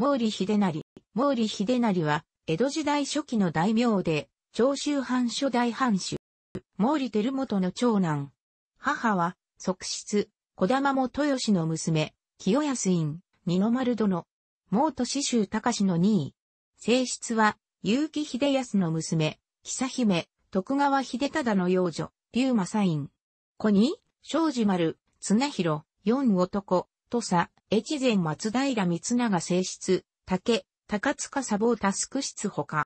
毛利秀成。毛利秀成は、江戸時代初期の大名で、長州藩初代藩主。毛利輝元の長男。母は、側室、小玉も豊の娘、清安院、二の丸殿。毛都志州隆の二位。正室は、結城秀康の娘、久姫、徳川秀忠の養女、龍馬サイン。子に、庄司丸、綱広、四男、土佐、越前松平光長正室、竹、高塚砂防タスク室ほか。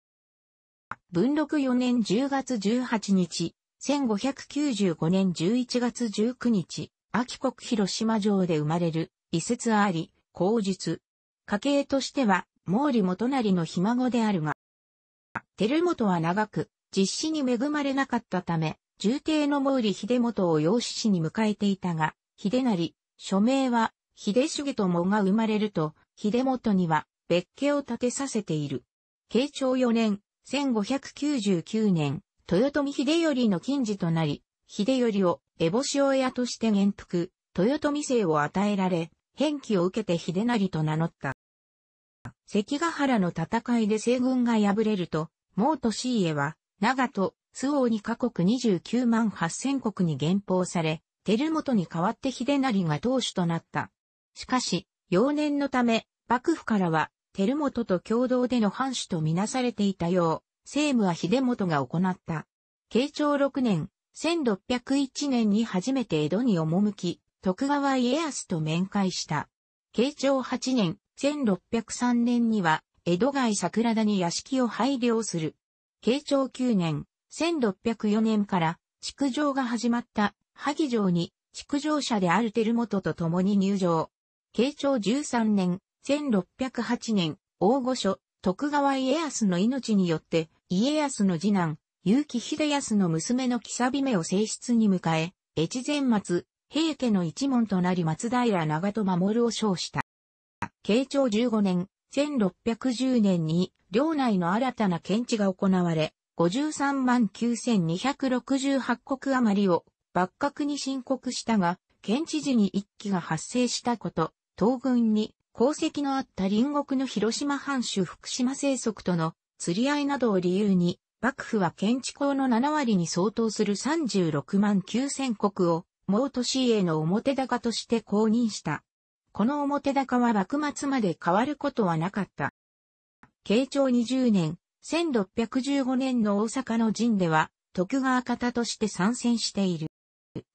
文禄4年10月18日、1595年11月19日、秋国広島城で生まれる、遺説あり、口述。家系としては、毛利元成のひ孫であるが、照元は長く、実施に恵まれなかったため、重帝の毛利秀元を養子子に迎えていたが、秀成、署名は秀重友が生まれると、秀元には別家を建てさせている。慶長4年、1599年、豊臣秀頼の近似となり、秀頼を烏帽子親として元服、豊臣姓を与えられ、返記を受けて秀成と名乗った。関ヶ原の戦いで西軍が敗れると、毛利家は、長門、周王にカ国29万8000国に減俸され、照本に代わって秀成が当主となった。しかし、幼年のため、幕府からは、照元と共同での藩主とみなされていたよう、政務は秀元が行った。慶長6年、1601年に初めて江戸に赴き、徳川家康と面会した。慶長8年、1603年には、江戸外桜田に屋敷を配慮する。慶長9年、1604年から、築城が始まった、萩城に、築城者である照元と共に入城。慶長13年、1608年、大御所、徳川家康の命によって、家康の次男、結城秀康の娘の木錆目を正室に迎え、越前松、平家の一門となり松平長戸守を称した。慶長15年、1610年に、領内の新たな検地が行われ、53万9268国余りを、幕閣に申告したが、検知時に一揆が発生したこと、東軍に功績のあった隣国の広島藩主福島生息との釣り合いなどを理由に、幕府は県築公の7割に相当する36万9000国を、毛都市への表高として公認した。この表高は幕末まで変わることはなかった。慶長20年、1615年の大阪の陣では、徳川方として参戦している。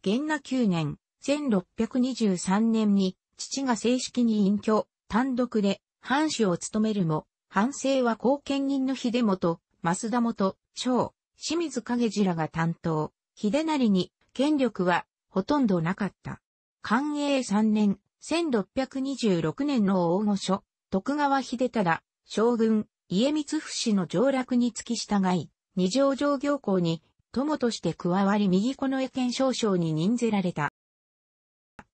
元和9年、1623年に父が正式に隠居、単独で藩主を務めるも、藩政は後見人の秀元、増田元、長、清水影次らが担当、秀成に権力はほとんどなかった。寛永3年、1626年の大御所、徳川秀忠、将軍、家光伏の上落に付き従い、二条上行校に友として加わり右この江県少将に任ぜられた。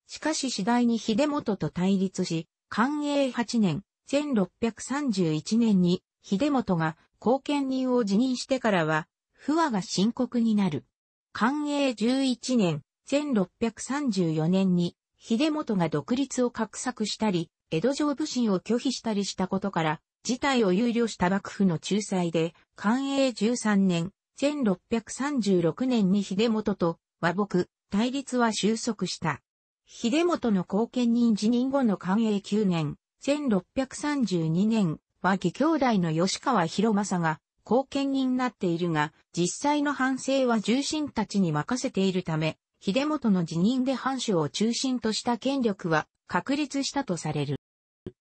しかし次第に秀元と対立し、寛永8年、1631年に、秀元が後見人を辞任してからは、不和が深刻になる。寛永11年、1634年に、秀元が独立を画策したり、江戸城武神を拒否したりしたことから、事態を憂慮した幕府の仲裁で、寛永13年、1636年に秀元と和睦、対立は収束した。秀元の後見人辞任後の寛永9年、1632年脇兄弟の吉川博正が後見人になっているが、実際の反省は重臣たちに任せているため、秀元の辞任で藩主を中心とした権力は確立したとされる。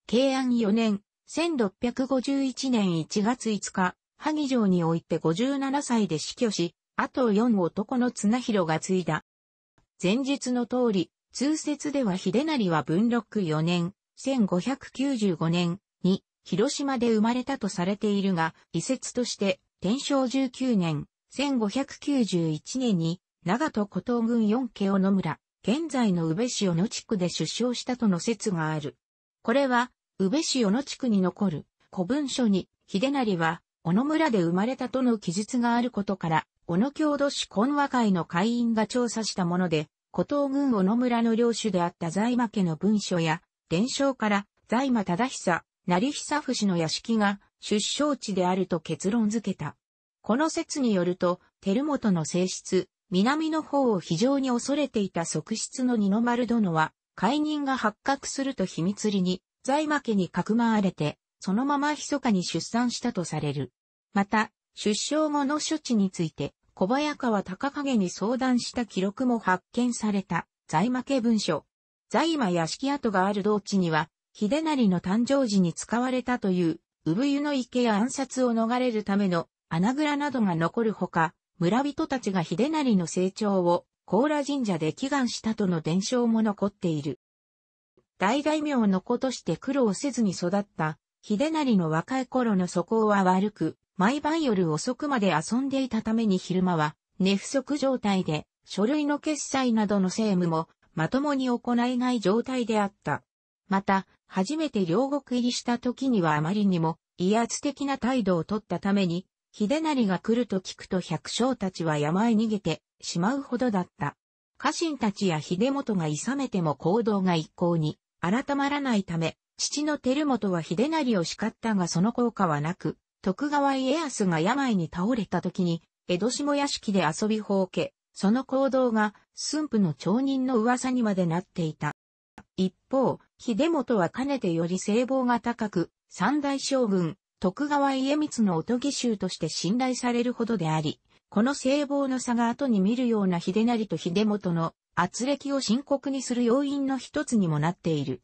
慶安4年、1651年1月5日、萩城において57歳で死去し、あと4男の綱広が継いだ。前述の通り、通説では秀成は文禄4年、1595年に広島で生まれたとされているが、遺説として天正19年、1591年に長戸古東軍四家小野村、現在の宇部市小野地区で出生したとの説がある。これは、宇部市小野地区に残る古文書に、秀成は小野村で生まれたとの記述があることから、小野郷土市懇和会の会員が調査したもので、古藤軍小野村の領主であった財馬家の文書や、伝承から財馬忠久、成久死の屋敷が出生地であると結論付けた。この説によると、照本の性質、南の方を非常に恐れていた側室の二の丸殿は、解任が発覚すると秘密裏に、財馬家にかくまわれて、そのまま密かに出産したとされる。また、出生後の処置について、小早川高景に相談した記録も発見された、財魔家文書。財魔屋敷跡がある道地には、秀成の誕生時に使われたという、産湯の池や暗殺を逃れるための穴蔵などが残るほか、村人たちが秀成の成長を、甲羅神社で祈願したとの伝承も残っている。大大名の子として苦労せずに育った、秀成の若い頃の素行は悪く、毎晩夜遅くまで遊んでいたために昼間は寝不足状態で、書類の決済などの政務もまともに行えない状態であった。また、初めて両国入りした時にはあまりにも威圧的な態度をとったために、秀成が来ると聞くと百姓たちは山へ逃げてしまうほどだった。家臣たちや秀元がいさめても行動が一向に改まらないため、父の照元は秀成を叱ったがその効果はなく、徳川家康が病に倒れた時に、江戸下屋敷で遊び放け、その行動が駿府の町人の噂にまでなっていた。一方、秀元はかねてより聖望が高く、三大将軍、徳川家光のおとぎ衆として信頼されるほどであり、この聖望の差が後に見るような秀成と秀元の圧力を深刻にする要因の一つにもなっている。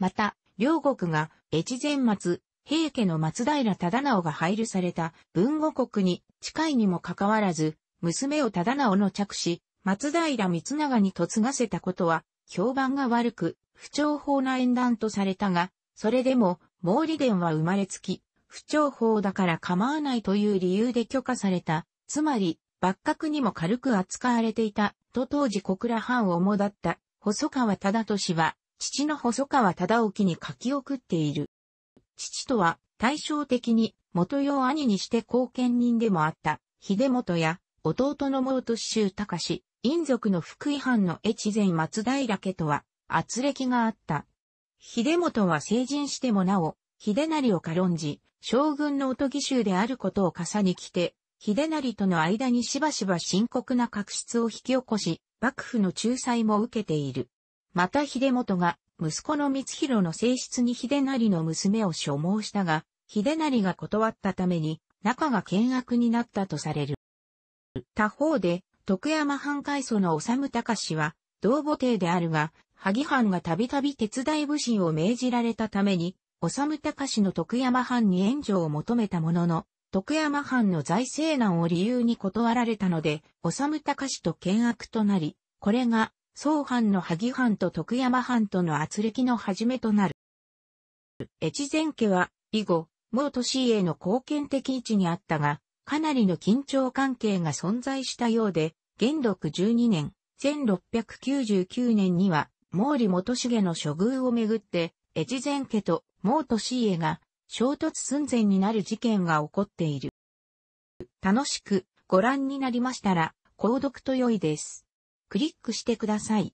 また、両国が越前松、平家の松平忠直が配慮された文後国に近いにもかかわらず、娘を忠直の着し、松平光長に嫁がせたことは、評判が悪く、不調法な縁談とされたが、それでも、毛利伝は生まれつき、不調法だから構わないという理由で許可された、つまり、幕閣にも軽く扱われていた、と当時小倉藩を主だった、細川忠俊は、父の細川忠興に書き送っている。父とは対照的に元用兄にして後見人でもあった秀元や弟の元周隆、陰族の福井藩の越前松平家とは圧力があった。秀元は成人してもなお、秀成を軽んじ、将軍のおとぎ衆であることを重ね着て、秀成との間にしばしば深刻な確執を引き起こし、幕府の仲裁も受けている。また秀元が息子の光弘の正室に秀成の娘を所望したが、秀成が断ったために、仲が険悪になったとされる。他方で、徳山藩海祖の修隆氏は、同母弟であるが、萩藩がたびたび手伝い武士を命じられたために、修隆氏の徳山藩に援助を求めたものの、徳山藩の財政難を理由に断られたので、修隆氏と険悪となり、これが宋藩の萩藩と徳山藩との圧力の始めとなる。越前家は、以後、毛利家への貢献的位置にあったが、かなりの緊張関係が存在したようで、元禄12年、1699年には、毛利元重の処遇をめぐって、越前家と毛利家が衝突寸前になる事件が起こっている。楽しくご覧になりましたら、購読と良いです。クリックしてください。